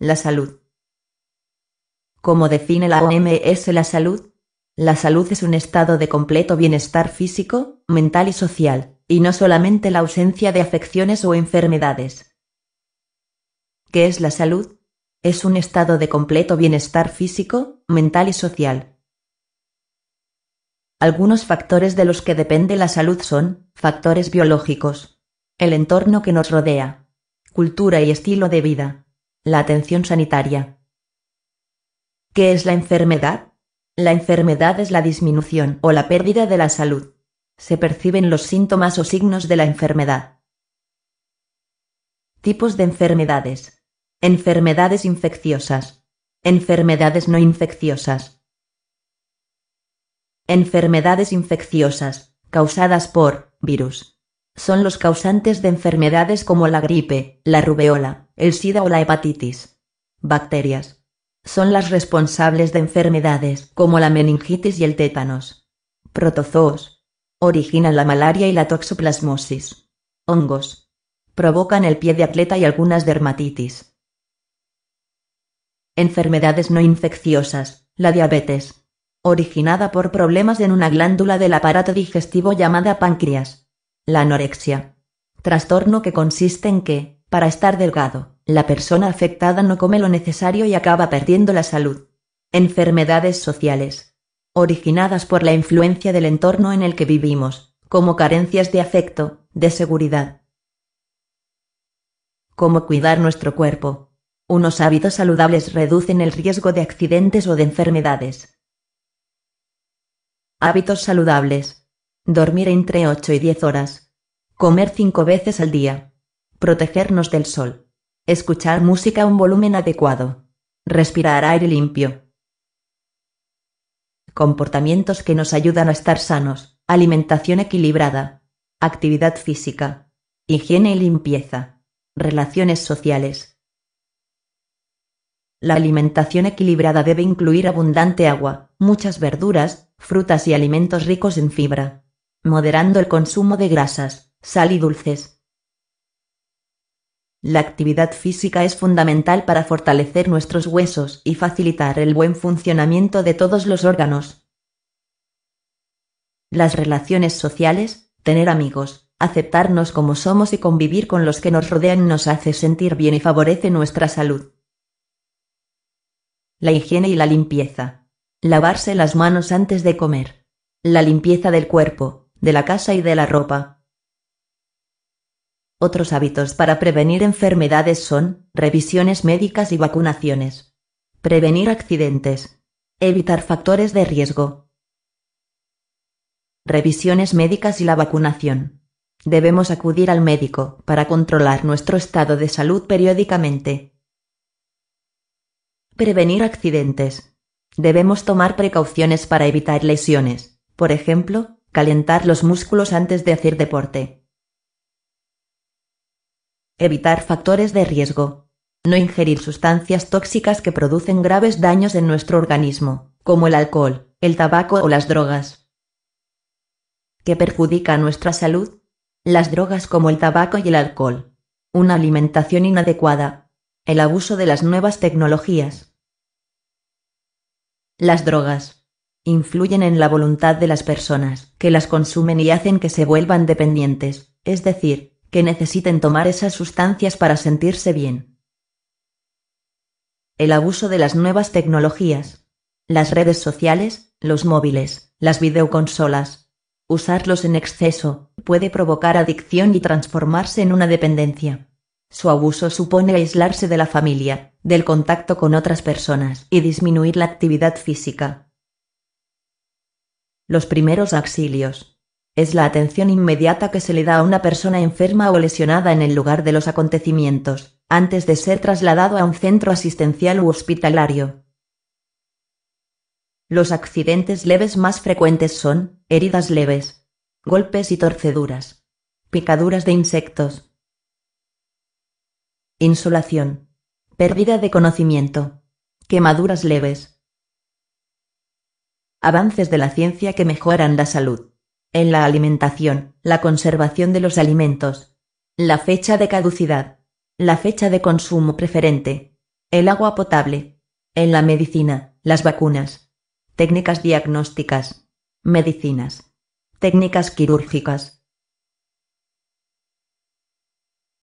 La salud. ¿Cómo define la OMS la salud? La salud es un estado de completo bienestar físico, mental y social, y no solamente la ausencia de afecciones o enfermedades. ¿Qué es la salud? Es un estado de completo bienestar físico, mental y social. Algunos factores de los que depende la salud son, factores biológicos, el entorno que nos rodea, cultura y estilo de vida, la atención sanitaria. ¿Qué es la enfermedad? La enfermedad es la disminución o la pérdida de la salud. Se perciben los síntomas o signos de la enfermedad. Tipos de enfermedades. Enfermedades infecciosas. Enfermedades no infecciosas. Enfermedades infecciosas, causadas por virus, son los causantes de enfermedades como la gripe, la rubeola, el sida o la hepatitis. Bacterias. Son las responsables de enfermedades como la meningitis y el tétanos. Protozoos. Originan la malaria y la toxoplasmosis. Hongos. Provocan el pie de atleta y algunas dermatitis. Enfermedades no infecciosas, la diabetes. Originada por problemas en una glándula del aparato digestivo llamada páncreas, la anorexia. Trastorno que consiste en que, para estar delgado, la persona afectada no come lo necesario y acaba perdiendo la salud. Enfermedades sociales. Originadas por la influencia del entorno en el que vivimos, como carencias de afecto, de seguridad. Cómo cuidar nuestro cuerpo. Unos hábitos saludables reducen el riesgo de accidentes o de enfermedades. Hábitos saludables dormir entre 8 y 10 horas, comer cinco veces al día, protegernos del sol, escuchar música a un volumen adecuado, respirar aire limpio. Comportamientos que nos ayudan a estar sanos, alimentación equilibrada, actividad física, higiene y limpieza, relaciones sociales. La alimentación equilibrada debe incluir abundante agua, muchas verduras, frutas y alimentos ricos en fibra moderando el consumo de grasas, sal y dulces. La actividad física es fundamental para fortalecer nuestros huesos y facilitar el buen funcionamiento de todos los órganos. Las relaciones sociales, tener amigos, aceptarnos como somos y convivir con los que nos rodean nos hace sentir bien y favorece nuestra salud. La higiene y la limpieza. Lavarse las manos antes de comer. La limpieza del cuerpo, de la casa y de la ropa. Otros hábitos para prevenir enfermedades son revisiones médicas y vacunaciones. Prevenir accidentes. Evitar factores de riesgo. Revisiones médicas y la vacunación. Debemos acudir al médico para controlar nuestro estado de salud periódicamente. Prevenir accidentes. Debemos tomar precauciones para evitar lesiones, por ejemplo, Calentar los músculos antes de hacer deporte. Evitar factores de riesgo. No ingerir sustancias tóxicas que producen graves daños en nuestro organismo, como el alcohol, el tabaco o las drogas. ¿Qué perjudica nuestra salud? Las drogas como el tabaco y el alcohol. Una alimentación inadecuada. El abuso de las nuevas tecnologías. Las drogas influyen en la voluntad de las personas, que las consumen y hacen que se vuelvan dependientes, es decir, que necesiten tomar esas sustancias para sentirse bien. El abuso de las nuevas tecnologías. Las redes sociales, los móviles, las videoconsolas. Usarlos en exceso puede provocar adicción y transformarse en una dependencia. Su abuso supone aislarse de la familia, del contacto con otras personas y disminuir la actividad física, los primeros auxilios. Es la atención inmediata que se le da a una persona enferma o lesionada en el lugar de los acontecimientos, antes de ser trasladado a un centro asistencial u hospitalario. Los accidentes leves más frecuentes son heridas leves, golpes y torceduras, picaduras de insectos, insolación, pérdida de conocimiento, quemaduras leves, avances de la ciencia que mejoran la salud. En la alimentación, la conservación de los alimentos. La fecha de caducidad. La fecha de consumo preferente. El agua potable. En la medicina, las vacunas. Técnicas diagnósticas. Medicinas. Técnicas quirúrgicas.